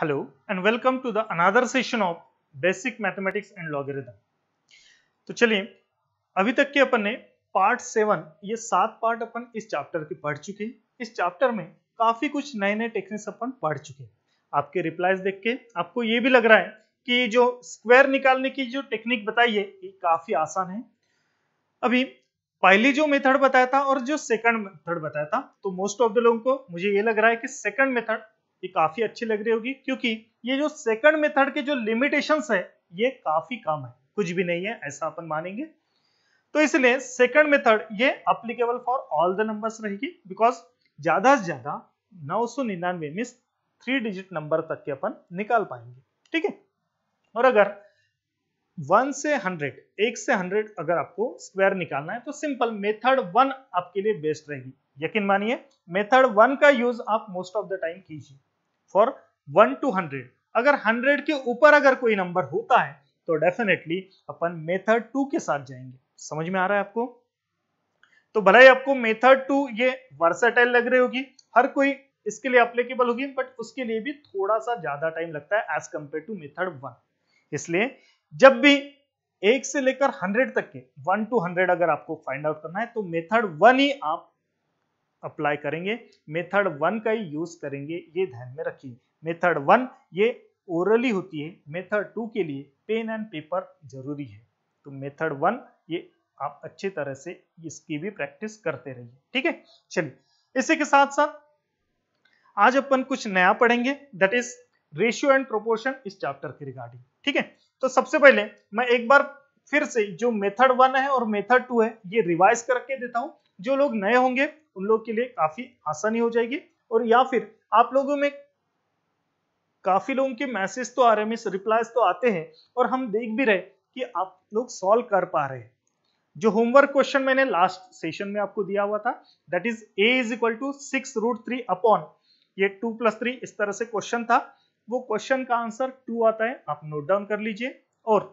Hello and welcome to the another session of Basic Mathematics and Logarithm. तो चलिए अभी तक के अपन ने पार्ट सेवन ये सात पार्ट अपन इस चैप्टर के पढ़ चुके हैं इस चैप्टर में काफी कुछ नए नए टेक्निक्स अपन पढ़ चुके हैं आपके रिप्लाईज देख के आपको ये भी लग रहा है कि जो स्क्वायर निकालने की जो टेक्निक बताई है ये काफी आसान है अभी पहली जो मेथड बताया था और जो सेकंड मेथड बताया था तो मोस्ट ऑफ द लोगों को मुझे ये लग रहा है कि सेकंड मेथड ये काफी अच्छी लग रही होगी क्योंकि ये जो सेकंड मेथड के जो लिमिटेशंस है ये काफी कम है कुछ भी नहीं है ऐसा अपन मानेंगे तो इसलिए सेकंड मेथड ये applicable for all the numbers रहेगी बिकॉज ज्यादा से ज्यादा नौ सौ निन्यानवे मीन थ्री डिजिट नंबर तक के अपन निकाल पाएंगे ठीक है और अगर वन से हंड्रेड एक से हंड्रेड अगर आपको स्क्वायर निकालना है तो सिंपल मेथड वन आपके लिए बेस्ट रहेगी यकीन मानिए मेथड वन का यूज आप मोस्ट ऑफ द टाइम कीजिए फॉर वन टू हंड्रेड अगर हंड्रेड के ऊपर अगर कोई नंबर होता है तो डेफिनेटली अपन मेथड टू के साथ जाएंगे समझ में आ रहा है आपको तो भले ही आपको मेथड टू ये वर्सेटाइल लग रही होगी हर कोई इसके लिए अप्लीकेबल होगी बट उसके लिए भी थोड़ा सा ज्यादा टाइम लगता है as compare to method one इसलिए जब भी एक से लेकर हंड्रेड तक के वन टू हंड्रेड अगर आपको फाइंड आउट करना है तो मेथड वन ही आप अप्लाई करेंगे मेथड वन का ही यूज करेंगे ये ध्यान में रखिए मेथड वन ये ओरली होती है मेथड टू के लिए पेन एंड पेपर जरूरी है तो मेथड वन ये आप अच्छे तरह से इसकी भी प्रैक्टिस करते रहिए ठीक है चलिए इसी के साथ साथ आज अपन कुछ नया पढ़ेंगे that is ratio and proportion इस चैप्टर के रिगार्डिंग ठीक है तो सबसे पहले मैं एक बार फिर से जो मेथड वन है और मेथड टू है ये रिवाइज करके देता हूं जो लोग नए होंगे उन लोग के लिए काफी आसानी हो जाएगी और या फिर आप लोगों में काफी लोगों के मैसेज तो आ रहे हैं मिस रिप्लाईज तो आते हैं और हम देख भी रहे कि आप लोग सॉल्व कर पा रहे हैं जो होमवर्क क्वेश्चन मैंने लास्ट सेशन में आपको दिया हुआ था that is a is equal to six root three upon ये टू प्लस थ्री इस तरह से क्वेश्चन था वो क्वेश्चन का आंसर टू आता है आप नोट डाउन कर लीजिए और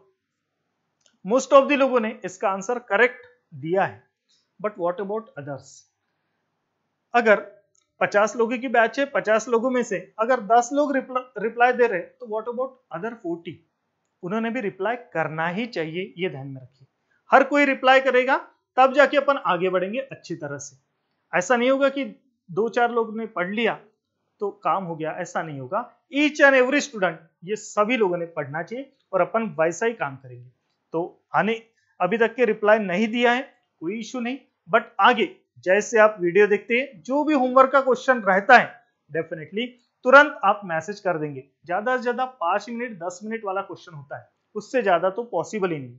मोस्ट ऑफ द लोगों ने इसका आंसर करेक्ट दिया है बट वॉट अबाउट अदर्स अगर 50 लोगों की बैच है 50 लोगों में से अगर 10 लोग रिप्लाई दे रहे तो व्हाट अबाउट अदर 40 उन्होंने भी रिप्लाई करना ही चाहिए ये ध्यान में रखिए हर कोई रिप्लाई करेगा तब जाके अपन आगे बढ़ेंगे अच्छी तरह से ऐसा नहीं होगा कि दो चार लोग ने पढ़ लिया तो काम हो गया ऐसा नहीं होगा ईच एंड एवरी स्टूडेंट ये सभी लोगों ने पढ़ना चाहिए और अपन वैसा ही काम करेंगे तो आने अभी तक के रिप्लाई नहीं दिया है कोई इशू नहीं बट आगे जैसे आप वीडियो देखते हैं जो भी होमवर्क का क्वेश्चन रहता है डेफिनेटली तुरंत आप मैसेज कर देंगे ज्यादा से ज्यादा पांच मिनट दस मिनट वाला क्वेश्चन होता है उससे ज्यादा तो पॉसिबल ही नहीं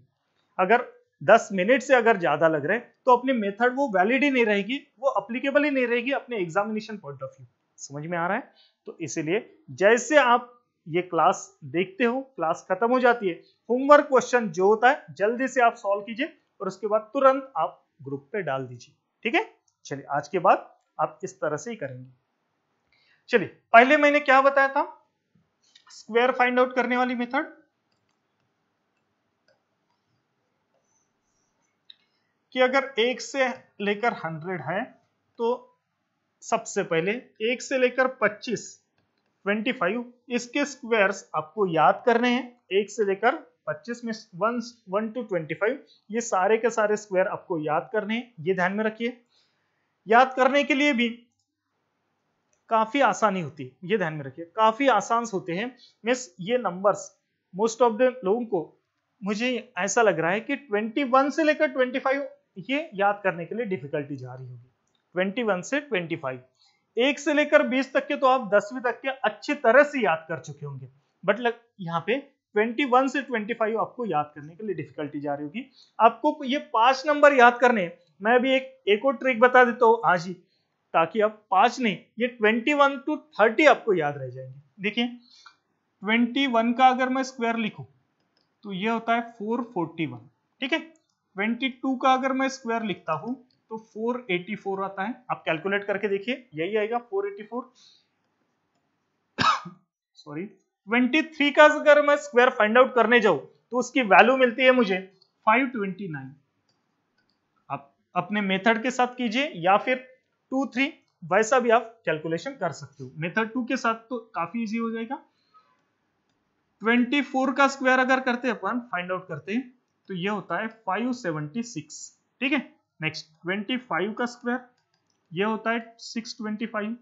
अगर दस मिनट से अगर ज्यादा लग रहा है तो अपने मेथड वो वैलिड ही नहीं रहेगी वो अप्लीकेबल ही नहीं रहेगी अपने एग्जामिनेशन पॉइंट ऑफ व्यू समझ में आ रहा है तो इसीलिए जैसे आप ये क्लास देखते हो क्लास खत्म हो जाती है होमवर्क क्वेश्चन जो होता है जल्दी से आप सॉल्व कीजिए और उसके बाद तुरंत आप ग्रुप पे डाल दीजिए ठीक है चलिए आज के बाद आप इस तरह से ही करेंगे चलिए पहले मैंने क्या बताया था स्क्वायर फाइंड आउट करने वाली मेथड कि अगर एक से लेकर हंड्रेड है तो सबसे पहले एक से लेकर पच्चीस ट्वेंटी फाइव इसके स्क्वायर्स आपको याद करने हैं एक से लेकर 25 में one one to twenty five ये सारे के सारे स्क्वायर आपको याद करने हैं ये ध्यान में रखिए याद करने के लिए भी काफी आसानी होती है ये ध्यान में रखिए काफी आसान होते हैं मिस ये नंबर्स मोस्ट ऑफ द लोगों को मुझे ऐसा लग रहा है कि 21 से लेकर 25 ये याद करने के लिए डिफिकल्टी जा रही होगी 21 से 25 एक से लेकर 20 तक के तो आप दसवीं तक के अच्छी तरह से याद कर चुके होंगे बट लग यहाँ पे 21 से 25 आपको याद करने के लिए डिफिकल्टी जा रही होगी आपको ये पांच नंबर याद करने मैं अभी एक एक और ट्रिक बता देता हूँ हाँ जी ताकि आप पांच नहीं ये 21 टू 30 आपको याद रह जाएंगे देखिए 21 का अगर मैं स्क्वायर लिखूं तो ये होता है 441 ठीक है 22 का अगर मैं स्क्वायर लिखता हूं तो 484 आता है आप कैलकुलेट करके देखिए यही आएगा 484 सॉरी 23 का अगर मैं स्क्वायर फाइंड आउट करने जाऊं तो उसकी वैल्यू मिलती है मुझे 529 आप अपने मेथड के साथ कीजिए या फिर 23 वैसा भी आप कैलकुलेशन कर सकते हो मेथड 2 के साथ तो काफी इजी हो जाएगा 24 का स्क्वायर अगर करते हैं अपन फाइंड आउट करते हैं तो ये होता है 576 ठीक है नेक्स्ट 25 का स्क्वायर ये होता है 625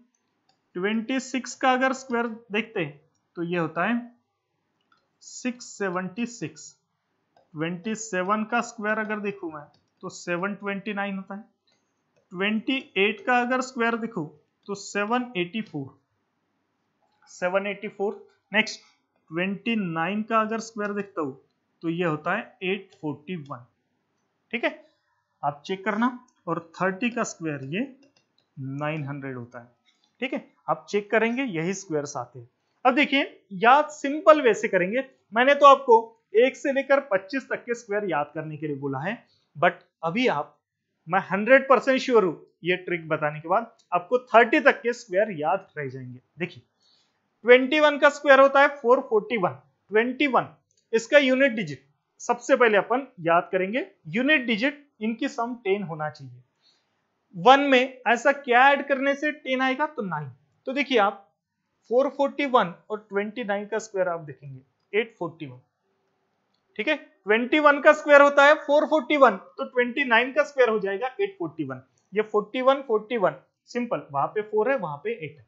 26 का अगर स्क्वायर देखते हैं तो ये होता है 676 27 का स्क्वायर अगर देखू मैं तो 729 होता है 28 का अगर स्क्वायर देखो तो 784 784 नेक्स्ट 29 का अगर स्क्वायर देखता हूं तो ये होता है 841 ठीक है आप चेक करना और 30 का स्क्वायर ये 900 होता है ठीक है आप चेक करेंगे यही स्क्वायर्स आते हैं अब देखिए याद सिंपल वे से करेंगे मैंने तो आपको एक से लेकर पच्चीस तक के स्क्वायर याद करने के लिए बोला है बट अभी आप मैं हंड्रेड परसेंट श्योर हूं ये ट्रिक बताने के बाद आपको थर्टी तक के स्क्वायर याद रह जाएंगे देखिए ट्वेंटी वन का स्क्वायर होता है four forty one twenty one इसका यूनिट डिजिट सबसे पहले अपन याद करेंगे यूनिट डिजिट इनकी सम टेन होना चाहिए वन में ऐसा क्या ऐड करने से टेन आएगा तो नाइन तो देखिए आप 441 और 29 का स्क्वायर आप देखेंगे 841 ठीक है 21 का स्क्वायर होता है 441 तो 29 का स्क्वायर हो जाएगा 841 ये 41 41 सिंपल वहां पे 4 है वहां पे 8 है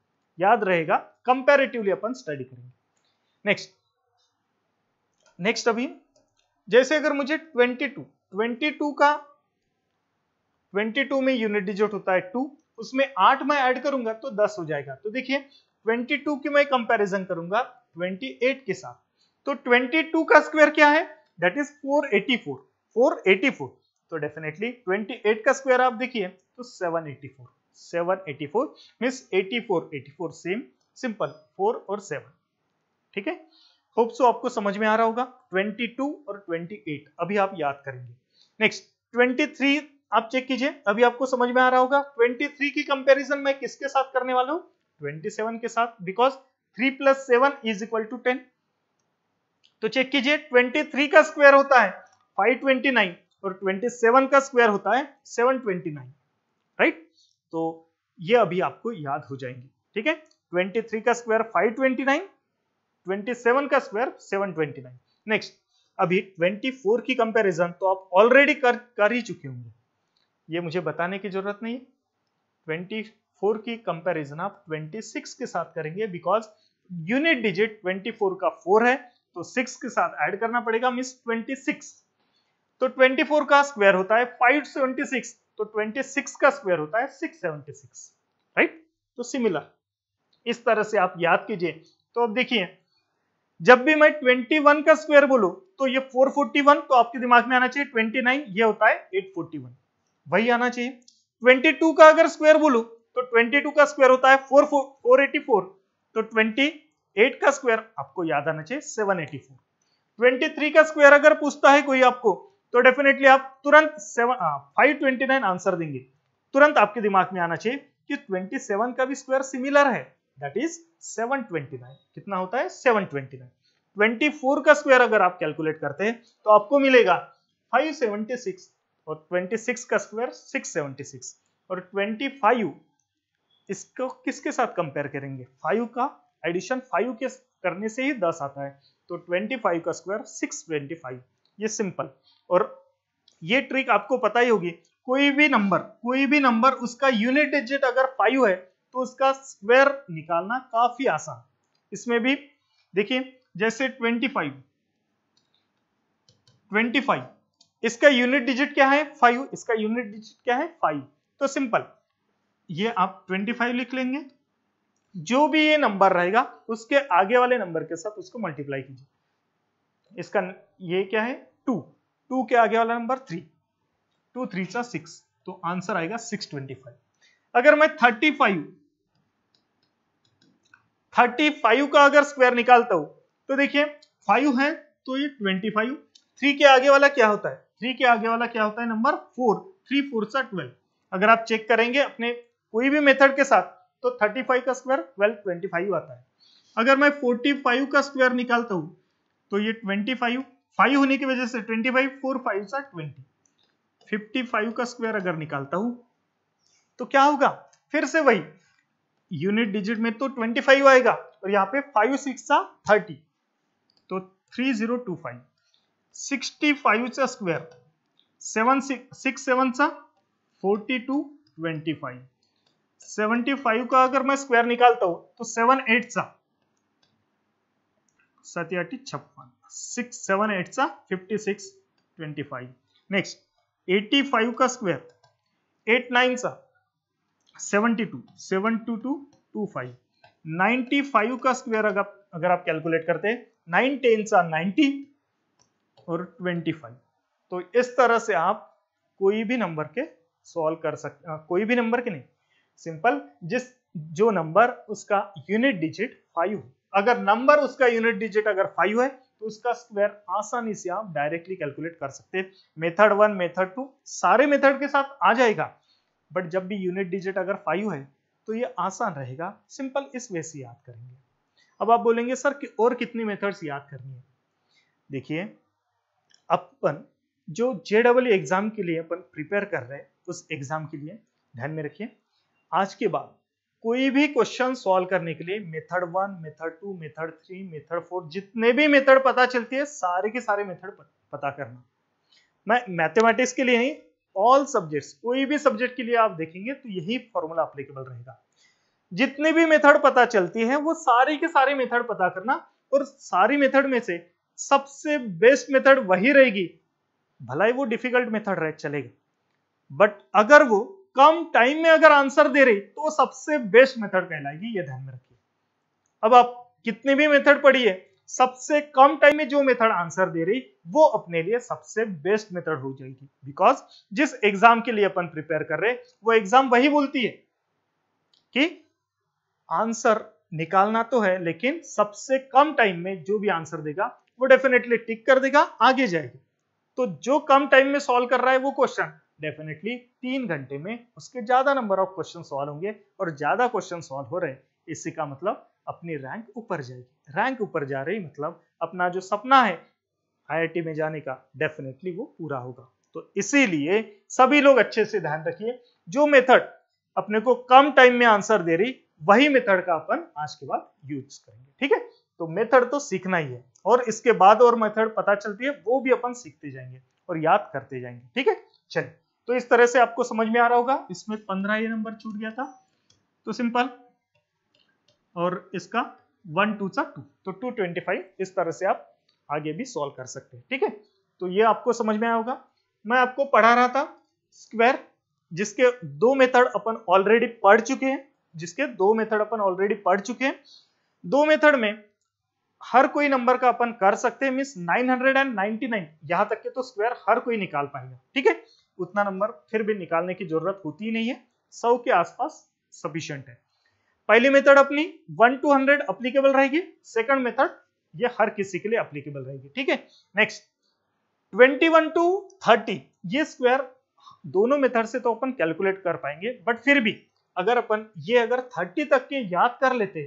याद रहेगा कंपैरेटिवली अपन स्टडी करेंगे नेक्स्ट नेक्स्ट अभी जैसे अगर मुझे 22 22 का 22 में यूनिट डिजिट होता है 2 उसमें 8 मैं ऐड करूंगा तो 10 हो जाएगा तो देखिए 22 की मैं कंपैरिजन करूंगा 28 के साथ तो 22 का स्क्वायर क्या है दैट इज 484 484 तो डेफिनेटली 28 का स्क्वायर आप देखिए तो 784 784 मींस 84 84 सेम सिंपल 4 और 7 ठीक है होप सो आपको समझ में आ रहा होगा 22 और 28 अभी आप याद करेंगे नेक्स्ट 23 आप चेक कीजिए अभी आपको समझ में आ रहा होगा 23 की कंपैरिजन मैं किसके साथ करने वाला हूँ 27 के साथ because 3 plus seven is equal to ten तो चेक कीजिए 23 का स्क्वायर होता है 529 और 27 का स्क्वायर होता है 729 राइट तो ये अभी आपको याद हो जाएंगे ठीक है 23 का स्क्वायर 529 27 का स्क्वायर 729 नेक्स्ट अभी 24 की कंपैरिजन तो आप ऑलरेडी कर कर ही चुके होंगे ये मुझे बताने की जरूरत नहीं है फोर की कंपैरिजन आप 26 के साथ करेंगे बिकॉज यूनिट डिजिट 24 का फोर है तो सिक्स के साथ ऐड करना पड़ेगा मिस 26 तो 24 का स्क्वायर होता है 576 तो 26 का स्क्वायर होता है 676 राइट तो सिमिलर इस तरह से आप याद कीजिए तो अब देखिए जब भी मैं 21 का स्क्वायर बोलू तो ये 441 तो आपके दिमाग में आना चाहिए 29 ये होता है 841 वही आना चाहिए 22 का अगर स्क्वायर बोलू तो 22 का स्क्वायर होता है 4 484 तो 28 का स्क्वायर आपको याद आना चाहिए 784 23 का स्क्वायर अगर पूछता है कोई आपको तो डेफिनेटली आप तुरंत seven five twenty nine answer देंगे तुरंत आपके दिमाग में आना चाहिए कि 27 का भी स्क्वायर सिमिलर है दैट इज 729 कितना होता है 729 24 का स्क्वायर अगर आप कैलकुलेट करते हैं तो आपको मिलेगा फाइव और ट्वेंटी का स्क्वायर सिक्स और 25 इसको किसके साथ कंपेयर करेंगे फाइव का एडिशन फाइव के करने से ही दस आता है तो ट्वेंटी फाइव का स्क्वायर सिक्स ट्वेंटी फाइव ये सिंपल और ये ट्रिक आपको पता ही होगी कोई भी नंबर कोई भी नंबर उसका यूनिट डिजिट अगर फाइव है तो उसका स्क्वायर निकालना काफी आसान इसमें भी देखिए जैसे ट्वेंटी फाइव ट्वेंटी फाइव इसका यूनिट डिजिट क्या है फाइव इसका यूनिट डिजिट क्या है फाइव तो सिंपल ये आप 25 लिख लेंगे जो भी ये नंबर रहेगा उसके आगे वाले नंबर के साथ उसको मल्टीप्लाई कीजिए इसका ये क्या है टू टू के आगे वाला नंबर थ्री टू थ्री सा सिक्स तो आंसर आएगा सिक्स ट्वेंटी फाइव अगर मैं थर्टी फाइव थर्टी फाइव का अगर स्क्वायर निकालता हूं तो देखिए फाइव है तो ये ट्वेंटी फाइव थ्री के आगे वाला क्या होता है थ्री के आगे वाला क्या होता है नंबर फोर थ्री फोर सा ट्वेल्व अगर आप चेक करेंगे अपने कोई भी मेथड के साथ तो 35 का स्क्वायर 12 25 आता है अगर मैं 45 का स्क्वायर निकालता हूँ तो ये 25 5 होने की वजह से 25 4 5 सा 20 55 का स्क्वायर अगर निकालता हूँ तो क्या होगा फिर से वही यूनिट डिजिट में तो 25 आएगा और यहाँ पे 5 सिक्स सा 30 तो 3025 65 सा स्क्वायर 7 6 7 सा 42 25 75 का अगर मैं स्क्वायर निकालता हूं तो सेवन एट सा सात छप्पन सिक्स सेवन एट सा fifty six twenty five next five का स्क्वायर एट नाइन सा seventy two seven two two two five ninety five का स्क्वायर अगर अगर आप कैलकुलेट करते हैं नाइन टेन सा नाइनटी और ट्वेंटी फाइव तो इस तरह से आप कोई भी नंबर के सॉल्व कर सकते कोई भी नंबर के नहीं सिंपल जिस जो नंबर उसका यूनिट डिजिट फाइव अगर नंबर उसका यूनिट डिजिट अगर फाइव है तो उसका स्क्वायर आसानी से आप डायरेक्टली कैलकुलेट कर सकते हैं मेथड वन मेथड टू सारे मेथड के साथ आ जाएगा बट जब भी यूनिट डिजिट अगर फाइव है तो ये आसान रहेगा सिंपल इस वे से याद करेंगे अब आप बोलेंगे सर कि और कितनी मेथड्स याद करनी है देखिए अपन जो जे डबल एग्जाम के लिए अपन प्रिपेयर कर रहे हैं उस एग्जाम के लिए ध्यान में रखिए आज के बाद कोई भी क्वेश्चन सॉल्व करने के लिए method one method two method three method four जितने भी मेथड पता चलती है सारे के सारे मेथड पता करना मैं मैथमेटिक्स के लिए नहीं ऑल सब्जेक्ट्स कोई भी सब्जेक्ट के लिए आप देखेंगे तो यही फॉर्मूला अप्लीकेबल रहेगा जितने भी मेथड पता चलती है वो सारे के सारे मेथड पता करना और सारी मेथड में से सबसे बेस्ट मेथड वही रहेगी भलाई वो डिफिकल्ट मेथड रहे चलेगा बट अगर वो कम टाइम में अगर आंसर दे रही तो सबसे बेस्ट मेथड कहलाएगी ये ध्यान में रखिए अब आप कितने भी मेथड पढ़िए सबसे कम टाइम में जो मेथड आंसर दे रही वो अपने लिए सबसे बेस्ट मेथड हो जाएगी बिकॉज जिस एग्जाम के लिए अपन प्रिपेयर कर रहे वो एग्जाम वही बोलती है कि आंसर निकालना तो है लेकिन सबसे कम टाइम में जो भी आंसर देगा वो डेफिनेटली टिक कर देगा आगे जाएगी तो जो कम टाइम में सॉल्व कर रहा है वो क्वेश्चन डेफिनेटली तीन घंटे में उसके ज़्यादा नंबर ऑफ क्वेश्चन सॉल्व होंगे और ज़्यादा क्वेश्चन सॉल्व हो रहे हैं इसी का मतलब अपनी रैंक ऊपर जाएगी रैंक ऊपर जा रही मतलब अपना जो सपना है आई में जाने का डेफिनेटली वो पूरा होगा तो इसीलिए सभी लोग अच्छे से ध्यान रखिए जो मेथड अपने को कम टाइम में आंसर दे रही वही मेथड का अपन आज के बाद यूज करेंगे ठीक है तो मेथड तो सीखना ही है और इसके बाद और मेथड पता चलती है वो भी अपन सीखते जाएंगे और याद करते जाएंगे ठीक है चलिए तो इस तरह से आपको समझ में आ रहा होगा इसमें पंद्रह ये नंबर छूट गया था तो सिंपल और इसका वन टू सा टू तो टू ट्वेंटी फाइव इस तरह से आप आगे भी सॉल्व कर सकते हैं ठीक है तो ये आपको समझ में आया होगा मैं आपको पढ़ा रहा था स्क्वायर जिसके दो मेथड अपन ऑलरेडी पढ़ चुके हैं जिसके दो मेथड अपन ऑलरेडी पढ़ चुके हैं दो मेथड में हर कोई नंबर का अपन कर सकते हैं नाइनटी नाइन यहां तक के तो स्क्वायर हर कोई निकाल पाएगा ठीक है उतना नंबर फिर भी निकालने की जरूरत होती ही नहीं है सौ के आसपास सफिशियंट है पहली मेथड अपनी वन टू हंड्रेड अप्लीकेबल रहेगी सेकंड मेथड ये हर किसी के लिए अप्लीकेबल रहेगी ठीक है next twenty one to thirty ये स्क्वायर दोनों मेथड से तो अपन कैलकुलेट कर पाएंगे बट फिर भी अगर अपन ये अगर थर्टी तक के याद कर लेते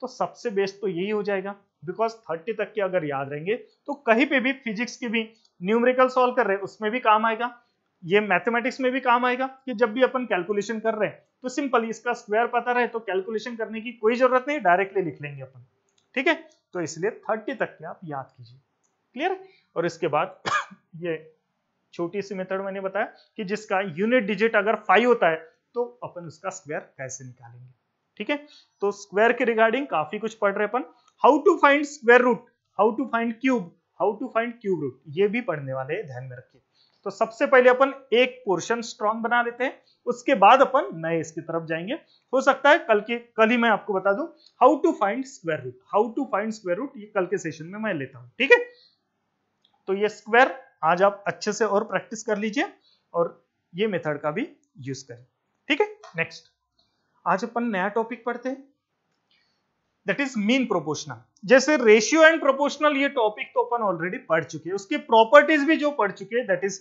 तो सबसे बेस्ट तो यही हो जाएगा बिकॉज थर्टी तक के अगर याद रहेंगे तो कहीं पे भी फिजिक्स की भी न्यूमेरिकल सॉल्व कर रहे उसमें भी काम आएगा ये मैथमेटिक्स में भी काम आएगा कि जब भी अपन कैलकुलेशन कर रहे हैं तो सिंपल इसका स्क्वायर पता रहे तो कैलकुलेशन करने की कोई जरूरत नहीं डायरेक्टली लिख लेंगे अपन ठीक है तो इसलिए थर्टी तक के आप याद कीजिए क्लियर और इसके बाद ये छोटी सी मेथड मैंने बताया कि जिसका यूनिट डिजिट अगर फाइव होता है तो अपन उसका स्क्वायर कैसे निकालेंगे ठीक है तो स्क्वायर के रिगार्डिंग काफी कुछ पढ़ रहे अपन how to find square root how to find cube how to find cube root ये भी पढ़ने वाले ध्यान में रखिए तो सबसे पहले अपन एक पोर्शन स्ट्रॉन्ग बना लेते हैं उसके बाद अपन नए इसकी तरफ जाएंगे हो सकता है कल के कल ही मैं आपको बता दूं how to find square root how to find square root ये कल के सेशन में मैं लेता हूं ठीक है तो ये स्क्वायर आज आप अच्छे से और प्रैक्टिस कर लीजिए और ये मेथड का भी यूज करें ठीक है नेक्स्ट आज अपन नया टॉपिक पढ़ते हैं दैट इज मीन प्रोपोर्शनल जैसे रेशियो एंड प्रोपोर्शनल ये टॉपिक तो अपन ऑलरेडी पढ़ चुके हैं उसके प्रॉपर्टीज भी जो पढ़ चुके हैं that is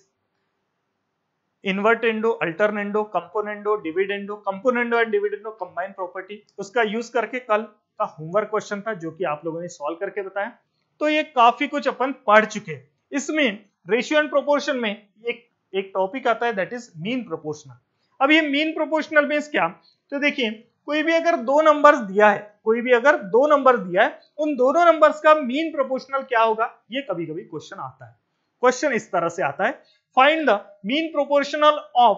invertendo alternendo componendo dividendo componendo and dividendo combine property उसका यूज करके कल का होमवर्क क्वेश्चन था जो कि आप लोगों ने सॉल्व करके बताया तो ये काफी कुछ अपन पढ़ चुके इसमें रेशियो एंड प्रोपोर्शन में एक एक टॉपिक आता है दैट इज मीन प्रोपोर्शनल अब ये मीन प्रोपोर्शनल बेस क्या तो देखिए कोई भी अगर दो नंबर दिया है कोई भी अगर दो नंबर दिया है उन दोनों नंबर का मीन प्रोपोर्शनल क्या होगा ये कभी कभी क्वेश्चन आता है क्वेश्चन इस तरह से आता है find the mean proportional of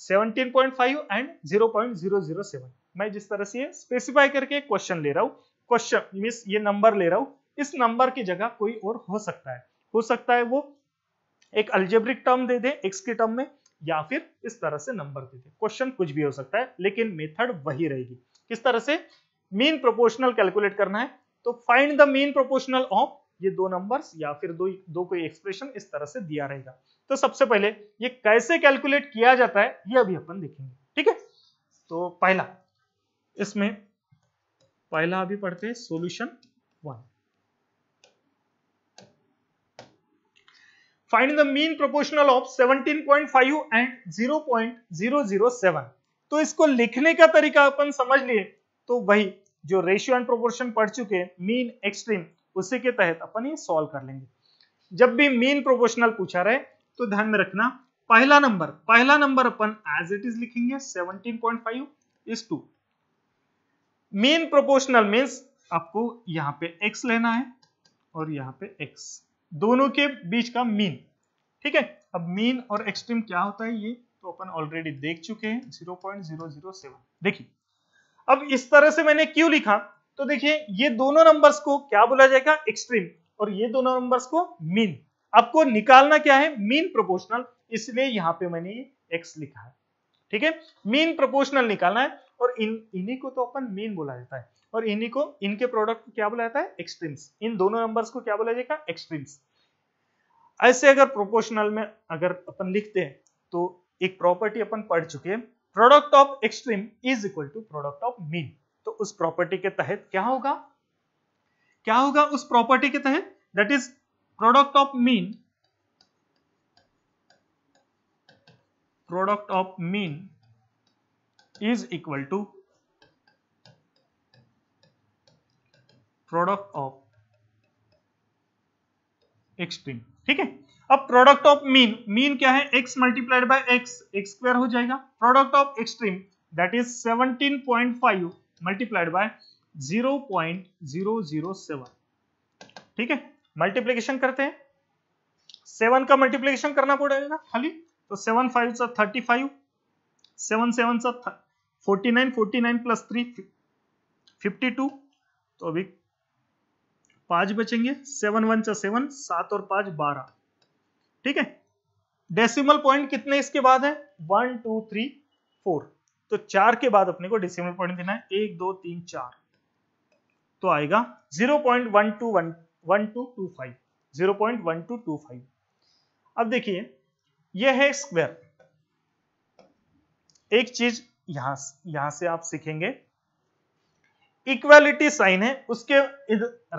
17.5 and 0.007 मैं जिस तरह से स्पेसिफाई करके क्वेश्चन ले रहा हूं क्वेश्चन मीन ये नंबर ले रहा हूं इस नंबर की जगह कोई और हो सकता है हो सकता है वो एक अल्जेब्रिक टर्म दे दे एक्स के टर्म में या फिर इस तरह से नंबर दे दे क्वेश्चन कुछ भी हो सकता है लेकिन मेथड वही रहेगी किस तरह से मीन प्रोपोर्शनल कैलकुलेट करना है तो find the mean proportional of ये दो नंबर्स या फिर दो दो कोई एक्सप्रेशन इस तरह से दिया रहेगा तो सबसे पहले ये कैसे कैलकुलेट किया जाता है ये अभी अपन देखेंगे ठीक है तो पहला इसमें पहला अभी पढ़ते हैं solution one find the mean proportional of 17.5 and 0.007 तो इसको लिखने का तरीका अपन समझ लिए तो वही जो रेशियो एंड प्रोपोर्शन पढ़ चुके मीन एक्सट्रीम उसी के तहत अपन ये सॉल्व कर लेंगे जब भी मीन प्रोपोर्शनल पूछा रहे तो ध्यान में रखना पहला नंबर पहला नंबर अपन एज इट इज लिखेंगे 17.5 टू मीन प्रोपोर्शनल मीन्स आपको यहाँ पे x लेना है और यहाँ पे x दोनों के बीच का मीन ठीक है अब मीन और एक्सट्रीम क्या होता है ये तो अपन ऑलरेडी देख चुके हैं 0.007 देखिए अब इस तरह से मैंने क्यों लिखा तो देखिए ये दोनों नंबर्स को क्या बोला जाएगा एक्सट्रीम और ये दोनों नंबर्स को मीन आपको निकालना क्या है मीन प्रोपोर्शनल इसलिए यहां पे मैंने एक्स लिखा है ठीक है मीन प्रोपोर्शनल निकालना है और इन इन्हीं को तो अपन मीन बोला जाता है और इन्हीं को इनके प्रोडक्ट को क्या बोला जाता है एक्सट्रीम्स इन दोनों नंबर्स को क्या बोला जाएगा एक्सट्रीम्स ऐसे अगर प्रोपोर्शनल में अगर अपन लिखते हैं तो एक प्रॉपर्टी अपन पढ़ चुके हैं product of extreme is equal to product of mean तो उस प्रॉपर्टी के तहत क्या होगा क्या होगा उस प्रॉपर्टी के तहत that is product of mean product of mean is equal to product of extreme ठीक है अब प्रोडक्ट ऑफ मीन मीन क्या है x multiplied by x x square हो जाएगा product of extreme that is 17.5 multiplied by zero zero zero point seven ठीक है multiplication करते हैं सेवन का मल्टीप्लीकेशन करना पड़ेगा खाली तो सेवन फाइव सा थर्टी फाइव सेवन सेवन सा forty nine forty nine plus three fifty two तो अभी पांच बचेंगे सेवन वन सा सेवन सात और पांच बारह ठीक है डेसिमल पॉइंट कितने इसके बाद है वन टू थ्री फोर तो चार के बाद अपने को डेसिमल पॉइंट देना है एक दो तीन चार तो आएगा zero point one two one one two two five zero point one two two five अब देखिए यह है स्क्वायर एक चीज यहां यहां से आप सीखेंगे इक्वालिटी साइन है उसके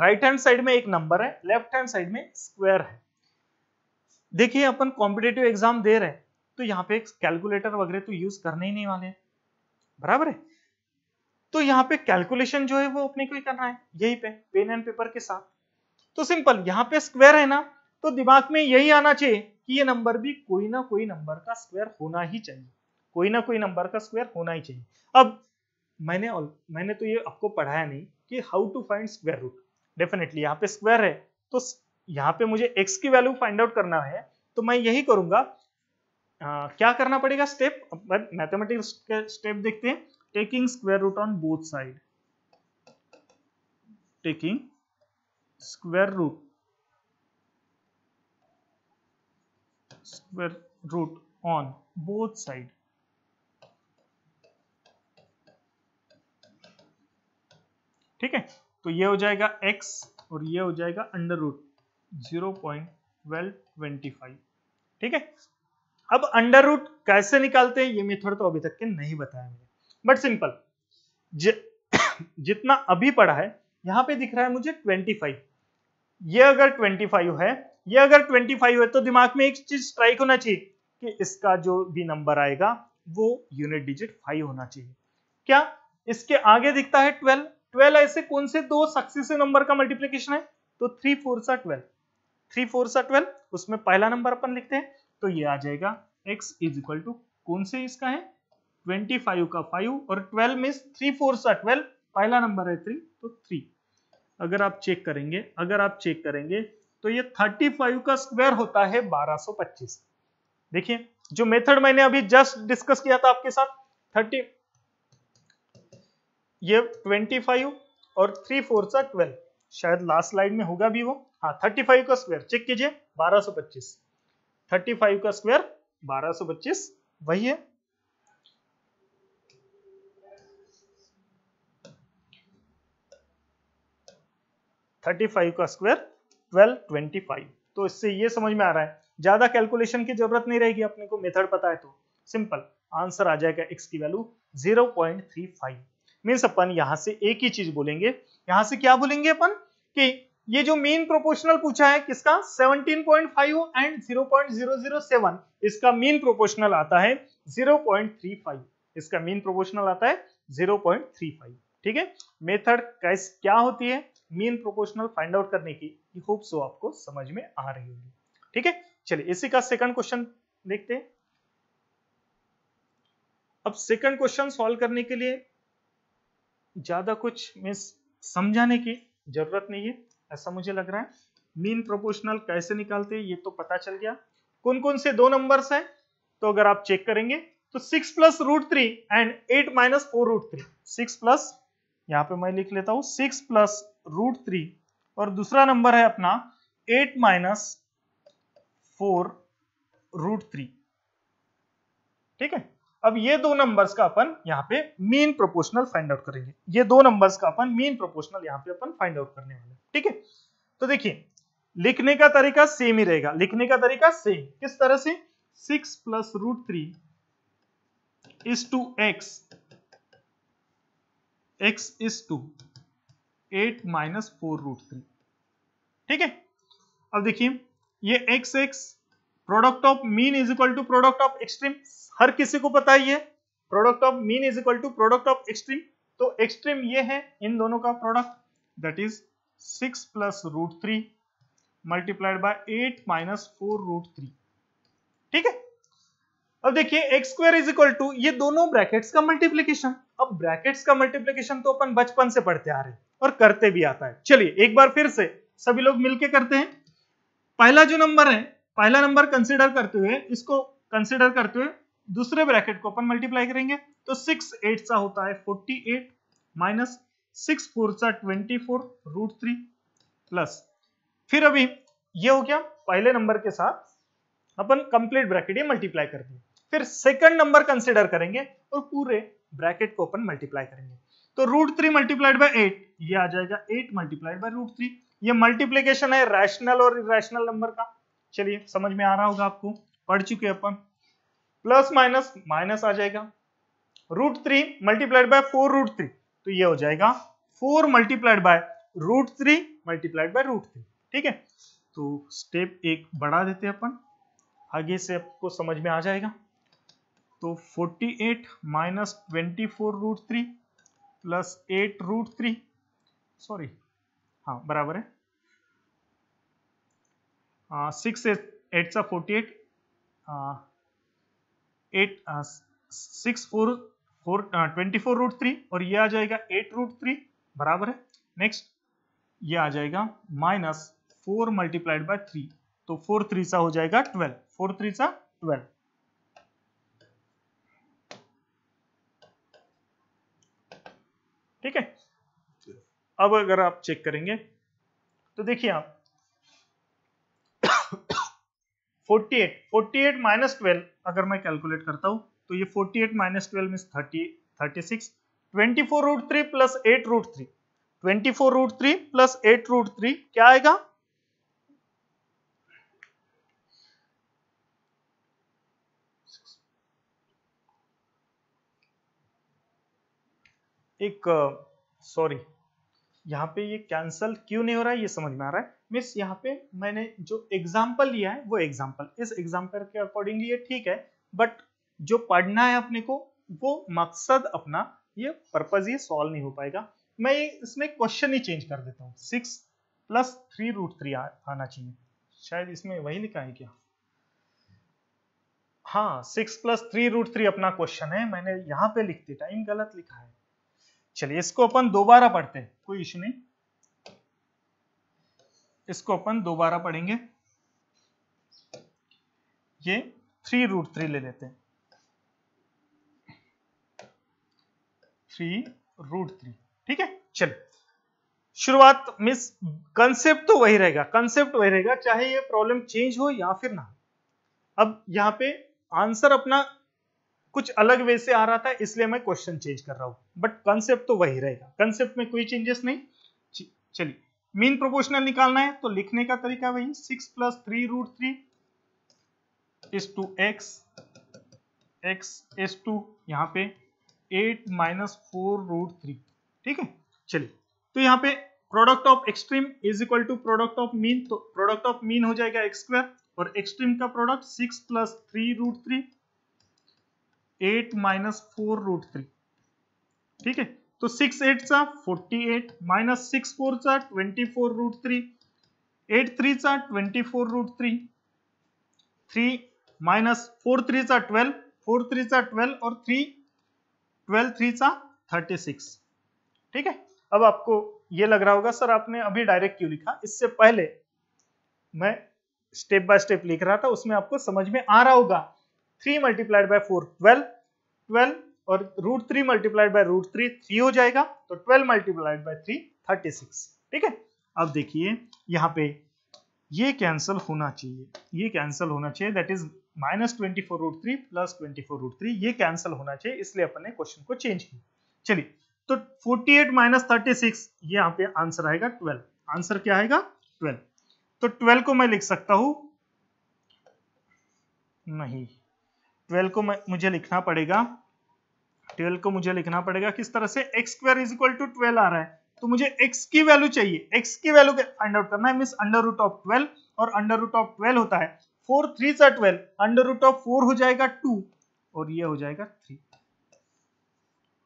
राइट हैंड साइड में एक नंबर है लेफ्ट हैंड साइड में स्क्वायर है देखिए अपन कॉम्पिटेटिव एग्जाम दे रहे हैं तो यहाँ पे एक कैलकुलेटर वगैरह तो यूज करने ही नहीं वाले हैं बराबर है तो यहाँ पे कैलकुलेशन जो है वो अपने को ही करना है यही पे पेन एंड पेपर के साथ तो सिंपल यहाँ पे स्क्वायर है ना तो दिमाग में यही आना चाहिए कि ये नंबर भी कोई ना कोई नंबर का स्क्वायर होना ही चाहिए कोई ना कोई नंबर का स्क्वायर होना ही चाहिए अब मैंने मैंने तो ये आपको पढ़ाया नहीं कि how to find square root definitely यहाँ पे स्क्वायर है तो यहाँ पे मुझे एक्स की वैल्यू फाइंड आउट करना है तो मैं यही करूंगा आ, हाँ, क्या करना पड़ेगा स्टेप मैथमेटिक्स के स्टेप देखते हैं taking square root on both side taking square root square root on both side ठीक है तो ये हो जाएगा x और ये हो जाएगा under root zero point twelve twenty five ठीक है अब अंडर रूट कैसे निकालते हैं ये मेथड तो अभी तक के नहीं बताया मैंने बट सिंपल जितना अभी पढ़ा है यहां पे दिख रहा है मुझे 25 ये अगर 25 है ये अगर 25 है तो दिमाग में एक चीज स्ट्राइक होना चाहिए कि इसका जो भी नंबर आएगा वो यूनिट डिजिट 5 होना चाहिए क्या इसके आगे दिखता है 12 12 ऐसे कौन से दो सक्सेसिव नंबर का मल्टीप्लीकेशन है तो थ्री फोर सा ट्वेल्व थ्री फोर सा ट्वेल्व उसमें पहला नंबर अपन लिखते हैं तो ये आ जाएगा x इज इक्वल टू कौन से इसका है 25 का 5 और 12 में थ्री फोर सा ट्वेल्व पहला नंबर है थ्री तो थ्री अगर आप चेक करेंगे अगर आप चेक करेंगे तो ये 35 का स्क्वायर होता है 1225 देखिए जो मेथड मैंने अभी जस्ट डिस्कस किया था आपके साथ 30 ये 25 और थ्री फोर सा ट्वेल्व शायद लास्ट स्लाइड में होगा भी वो हाँ 35 का स्क्वायर चेक कीजिए 1225 थर्टी फाइव का स्क्वायर बारह सौ पच्चीस वही है थर्टी फाइव का स्क्वायर ट्वेल्व ट्वेंटी फाइव तो इससे ये समझ में आ रहा है ज्यादा कैलकुलेशन की जरूरत नहीं रहेगी अपने को मेथड पता है तो सिंपल आंसर आ जाएगा एक्स की value zero point three five means अपन यहां से एक ही चीज बोलेंगे यहां से क्या बोलेंगे अपन कि ये जो मीन प्रोपोर्शनल पूछा है किसका 17.5 एंड 0.007 इसका मीन प्रोपोर्शनल आता है 0.35 इसका मीन प्रोपोर्शनल आता है 0.35 ठीक है मेथड कैस क्या होती है मीन प्रोपोर्शनल फाइंड आउट करने की होप सो आपको समझ में आ रही होगी ठीक है चलिए इसी का सेकंड क्वेश्चन देखते हैं अब सेकंड क्वेश्चन सॉल्व करने के लिए ज्यादा कुछ मीन्स समझाने की जरूरत नहीं है ऐसा मुझे लग रहा है मीन प्रोपोर्शनल कैसे निकालते हैं ये तो पता चल गया कौन कौन से दो नंबर है तो अगर आप चेक करेंगे तो six plus root three and eight minus four root three six plus यहाँ पे मैं लिख लेता हूं सिक्स प्लस रूट थ्री और दूसरा नंबर है अपना eight minus four root three ठीक है अब ये दो नंबर्स का अपन यहाँ पे मीन प्रोपोर्शनल फाइंड आउट करेंगे ये दो नंबर्स का अपन मीन प्रोपोर्शनल यहाँ पे अपन फाइंड आउट करने वाले ठीक है तो देखिए लिखने का तरीका सेम ही रहेगा लिखने का तरीका सेम किस तरह से six plus root three is to X X is to eight minus four root three ठीक है अब देखिए ये X X product of mean is equal to product of extreme हर किसी को पता ही है product of mean is equal to product of extreme तो एक्सट्रीम ये है इन दोनों का product that is six plus root three multiplied by eight minus four root three ठीक है अब देखिए X square is equal to ये दोनों ब्रैकेट्स का मल्टीप्लीकेशन अब ब्रैकेट्स का मल्टीप्लीकेशन तो अपन बचपन से पढ़ते आ रहे हैं और करते भी आता है चलिए एक बार फिर से सभी लोग मिलके करते हैं पहला जो नंबर है पहला नंबर कंसिडर करते हुए इसको कंसिडर करते हुए दूसरे ब्रैकेट को अपन मल्टीप्लाई करेंगे तो सिक्स एट सा होता है forty eight minus six four सा twenty four root three plus फिर अभी ये हो गया पहले नंबर के साथ अपन कंप्लीट ब्रैकेट ये मल्टीप्लाई कर दिए फिर सेकंड नंबर कंसिडर करेंगे और पूरे ब्रैकेट को अपन मल्टीप्लाई करेंगे तो root three multiplied by eight ये आ जाएगा eight multiplied by root three ये मल्टीप्लीकेशन है रैशनल और इेशनल नंबर का चलिए समझ में आ रहा होगा आपको पढ़ चुके अपन प्लस माइनस माइनस आ जाएगा root three multiplied by four root three तो ये हो जाएगा four multiplied by root three multiplied by root three ठीक है तो स्टेप एक बढ़ा देते हैं अपन आगे से आपको समझ में आ जाएगा तो 48 eight minus twenty four root three plus eight root three sorry हाँ बराबर है सिक्स एट सा forty eight eight six four twenty four root three और ये आ जाएगा एट रूट थ्री बराबर है नेक्स्ट ये आ जाएगा minus four multiplied by three तो फोर थ्री सा हो जाएगा ट्वेल्व फोर थ्री सा ट्वेल्व ठीक है अब अगर आप चेक करेंगे तो देखिए आप 48 48 माइनस ट्वेल्व अगर मैं कैलकुलेट करता हूं तो ये 48 eight minus twelve mean thirty thirty six twenty four root three plus eight root three twenty four root three plus eight root three क्या आएगा एक सॉरी यहाँ पे ये कैंसल क्यों नहीं हो रहा है ये समझ में आ रहा है मिस यहाँ पे मैंने जो एग्जाम्पल लिया है वो एग्जाम्पल इस एग्जाम्पल के अकॉर्डिंगली ये ठीक है बट जो पढ़ना है अपने को वो मकसद अपना ये पर्पज ये सॉल्व नहीं हो पाएगा मैं इसमें क्वेश्चन ही चेंज कर देता हूँ six plus three root three आना चाहिए शायद इसमें वही लिखा है क्या हाँ six plus three root three अपना क्वेश्चन है मैंने यहाँ पे लिखते टाइम गलत लिखा है चलिए इसको अपन दोबारा पढ़ते हैं कोई इशू नहीं इसको अपन दोबारा पढ़ेंगे ये थ्री रूट थ्री ले लेते हैं थ्री रूट थ्री ठीक है चलिए शुरुआत मिस कंसेप्ट तो वही रहेगा कंसेप्ट वही रहेगा चाहे ये प्रॉब्लम चेंज हो या फिर ना अब यहाँ पे आंसर अपना कुछ अलग वे से आ रहा था इसलिए मैं क्वेश्चन चेंज कर रहा हूं बट कंसेप्ट तो वही रहेगा कंसेप्ट में कोई चेंजेस नहीं चलिए मीन प्रोपोर्शनल निकालना है तो लिखने का तरीका वही six plus three root three is to X X is to यहां पर eight minus four root three ठीक है चलिए तो यहाँ पे product of extreme is equal to product of mean तो प्रोडक्ट ऑफ मीन हो जाएगा एक्स स्क्वायर और एक्सट्रीम का product six plus three root three eight minus four root three ठीक है तो सिक्स एट सा forty eight minus six four सा twenty four root three eight three सा twenty four root three three minus four three सा twelve four three सा twelve और three twelve three सा थर्टी सिक्स ठीक है अब आपको ये लग रहा होगा सर आपने अभी डायरेक्ट क्यों लिखा इससे पहले मैं स्टेप बाय स्टेप लिख रहा था उसमें आपको समझ में आ रहा होगा three multiplied by four twelve twelve और root three multiplied by root three three हो जाएगा तो twelve multiplied by three thirty six ठीक है अब देखिए यहाँ पे ये कैंसिल होना चाहिए ये कैंसिल होना चाहिए that is minus twenty four root three plus twenty four root three ये कैंसिल होना चाहिए इसलिए अपन ने क्वेश्चन को चेंज किया चलिए तो forty eight minus thirty six ये यहाँ पे आंसर आएगा ट्वेल्व आंसर क्या आएगा ट्वेल्व तो ट्वेल्व को मैं लिख सकता हूं नहीं ट्वेल्व को मैं मुझे लिखना पड़ेगा ट्वेल्व को मुझे लिखना पड़ेगा किस तरह से X square is equal to twelve आ रहा है तो मुझे x की वैल्यू चाहिए x की वैल्यू फाइंड आउट करना है mean under root of twelve और अंडर रूट ऑफ ट्वेल्व होता है फोर थ्री सा twelve under root of four हो जाएगा टू और ये हो जाएगा थ्री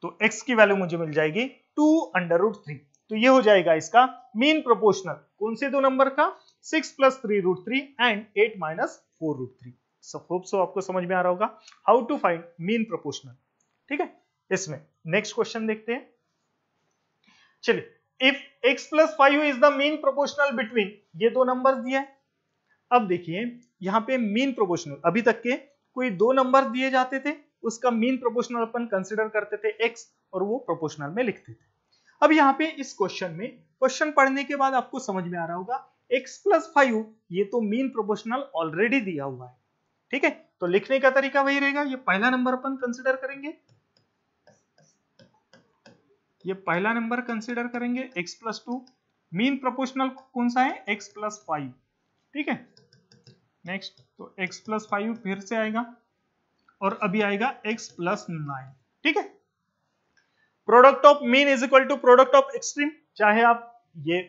तो x की वैल्यू मुझे मिल जाएगी टू अंडर रूट थ्री तो ये हो जाएगा इसका मीन प्रोपोर्शनल कौन से दो नंबर का six plus three root three and eight minus four root three hope so आपको समझ में आ रहा होगा how to find mean proportional ठीक है इसमें नेक्स्ट क्वेश्चन देखते हैं चलिए if x plus five is the mean proportional between ये दो नंबर दिए हैं अब देखिए यहाँ पे मीन प्रोपोर्शनल अभी तक के कोई दो नंबर दिए जाते थे उसका मीन प्रोपोर्शनल अपन कंसिडर करते थे x और वो प्रोपोर्शनल में लिखते थे अब यहाँ पे इस क्वेश्चन में क्वेश्चन पढ़ने के बाद आपको समझ में आ रहा होगा x प्लस फाइव ये तो मीन प्रोपोर्शनल ऑलरेडी दिया हुआ है ठीक है तो लिखने का तरीका वही रहेगा ये पहला नंबर अपन कंसिडर करेंगे ये पहला नंबर कंसिडर करेंगे x plus two mean proportional कौन सा है x प्लस फाइव ठीक है नेक्स्ट तो x प्लस फाइव फिर से आएगा और अभी आएगा x प्लस नाइन ठीक है product of mean is equal to product of extreme चाहे आप ये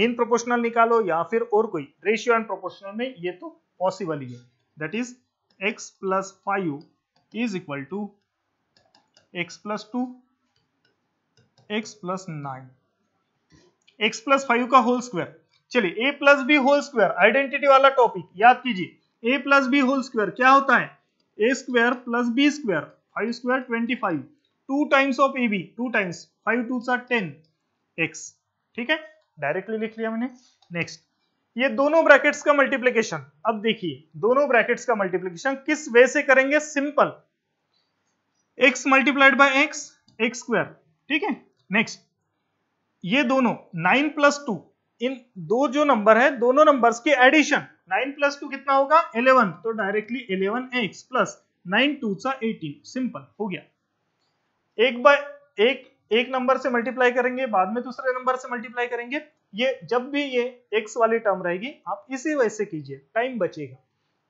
मीन प्रोपोर्शनल निकालो या फिर और कोई रेशियो एंड प्रोपोर्शनल में ये तो पॉसिबल ही है that is x plus five is equal to X plus two X plus nine X plus five का होल स्क्वायर चलिए A plus B whole square identity वाला टॉपिक याद कीजिए A plus B whole square क्या होता है A square plus B square five square twenty five two times of A B two times five two सा ten X ठीक है directly लिख लिया मैंने नेक्स्ट ये दोनों ब्रैकेट्स का मल्टीप्लीकेशन अब देखिए दोनों ब्रैकेट्स का मल्टीप्लीकेशन किस वे से करेंगे simple X multiplied by X X square ठीक है नेक्स्ट ये दोनों नाइन प्लस टू इन दो जो नंबर है दोनों नंबर्स के एडिशन नाइन प्लस टू कितना होगा इलेवन तो directly eleven X plus nine two सा एटीन सिंपल हो गया एक बाय एक एक नंबर से मल्टीप्लाई करेंगे बाद में दूसरे नंबर से मल्टीप्लाई करेंगे ये जब भी ये एक्स वाली टर्म रहेगी आप इसी वजह से कीजिए टाइम बचेगा